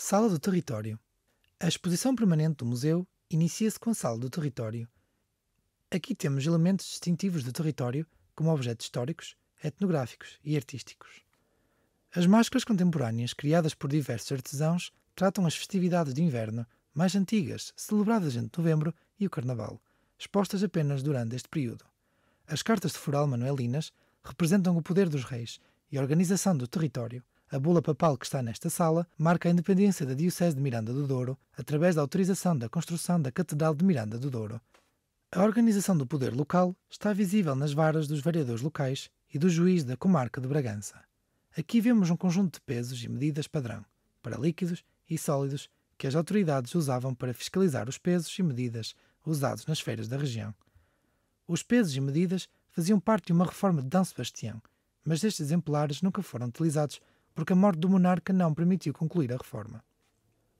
Sala do Território. A exposição permanente do museu inicia-se com a Sala do Território. Aqui temos elementos distintivos do território, como objetos históricos, etnográficos e artísticos. As máscaras contemporâneas criadas por diversos artesãos tratam as festividades de inverno mais antigas, celebradas entre novembro e o carnaval, expostas apenas durante este período. As cartas de foral manuelinas representam o poder dos reis e a organização do território, a bula papal que está nesta sala marca a independência da Diocese de Miranda do Douro através da autorização da construção da Catedral de Miranda do Douro. A organização do poder local está visível nas varas dos vereadores locais e do juiz da comarca de Bragança. Aqui vemos um conjunto de pesos e medidas padrão, para líquidos e sólidos, que as autoridades usavam para fiscalizar os pesos e medidas usados nas feiras da região. Os pesos e medidas faziam parte de uma reforma de D. Sebastião, mas estes exemplares nunca foram utilizados porque a morte do monarca não permitiu concluir a reforma.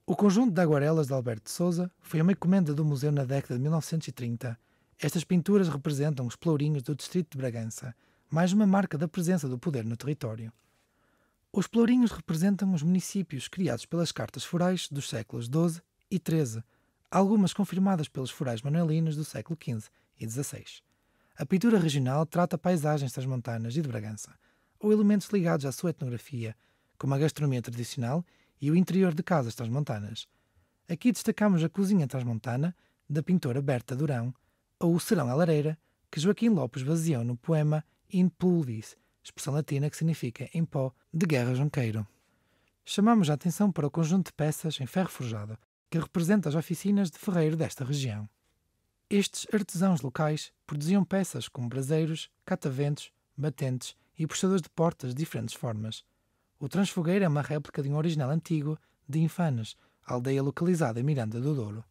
O conjunto de aguarelas de Alberto de Souza foi uma encomenda do museu na década de 1930. Estas pinturas representam os pelourinhos do distrito de Bragança, mais uma marca da presença do poder no território. Os pelourinhos representam os municípios criados pelas cartas forais dos séculos XII e XIII, algumas confirmadas pelos forais manuelinos do século XV e XVI. A pintura regional trata paisagens montanhas e de Bragança, ou elementos ligados à sua etnografia, como a gastronomia tradicional e o interior de casas transmontanas. Aqui destacamos a cozinha transmontana da pintora Berta Durão ou o serão à lareira que Joaquim Lopes baseou no poema In Pulvis, expressão latina que significa em pó, de guerra junqueiro. Chamamos a atenção para o conjunto de peças em ferro forjado que representa as oficinas de ferreiro desta região. Estes artesãos locais produziam peças como braseiros, cataventos, batentes e puxadores de portas de diferentes formas – o Transfogueiro é uma réplica de um original antigo de Infanas, aldeia localizada em Miranda do Douro.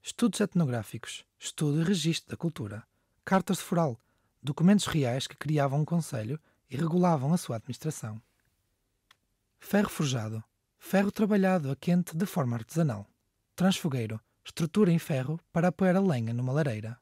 Estudos etnográficos, estudo e registro da cultura, cartas de foral, documentos reais que criavam um conselho e regulavam a sua administração. Ferro forjado, ferro trabalhado a quente de forma artesanal. Transfogueiro, estrutura em ferro para apoiar a lenha numa lareira.